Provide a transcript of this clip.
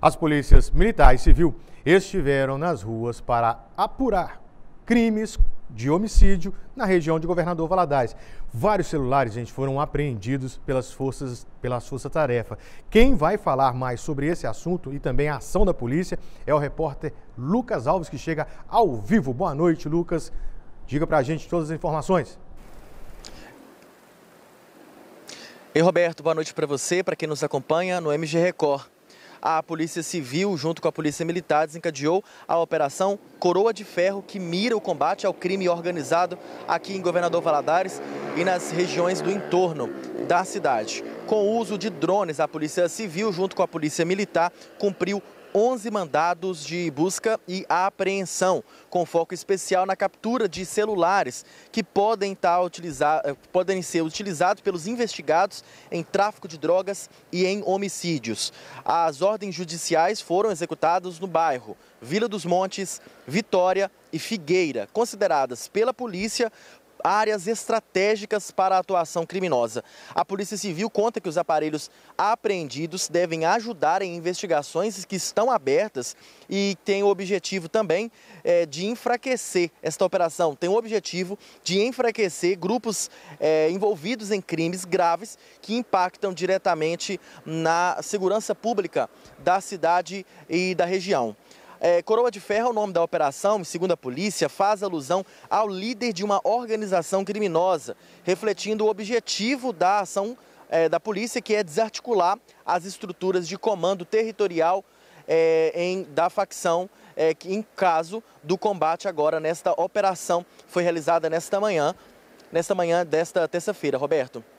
As polícias militar e civil estiveram nas ruas para apurar crimes de homicídio na região de Governador Valadares. Vários celulares, gente, foram apreendidos pelas forças, pela Força Tarefa. Quem vai falar mais sobre esse assunto e também a ação da polícia é o repórter Lucas Alves, que chega ao vivo. Boa noite, Lucas. Diga pra gente todas as informações. E Roberto, boa noite para você, para quem nos acompanha no MG Record a Polícia Civil, junto com a Polícia Militar, desencadeou a Operação Coroa de Ferro, que mira o combate ao crime organizado aqui em Governador Valadares e nas regiões do entorno da cidade. Com o uso de drones, a Polícia Civil, junto com a Polícia Militar, cumpriu 11 mandados de busca e apreensão, com foco especial na captura de celulares que podem, estar tá utilizar, eh, podem ser utilizados pelos investigados em tráfico de drogas e em homicídios. As ordens judiciais foram executadas no bairro Vila dos Montes, Vitória e Figueira, consideradas pela polícia áreas estratégicas para a atuação criminosa. A Polícia Civil conta que os aparelhos apreendidos devem ajudar em investigações que estão abertas e tem o objetivo também é, de enfraquecer esta operação. Tem o objetivo de enfraquecer grupos é, envolvidos em crimes graves que impactam diretamente na segurança pública da cidade e da região. É, Coroa de Ferro, é o nome da operação, segundo a polícia, faz alusão ao líder de uma organização criminosa, refletindo o objetivo da ação é, da polícia, que é desarticular as estruturas de comando territorial é, em, da facção é, que, em caso do combate agora nesta operação foi realizada nesta manhã, nesta manhã desta terça-feira. Roberto.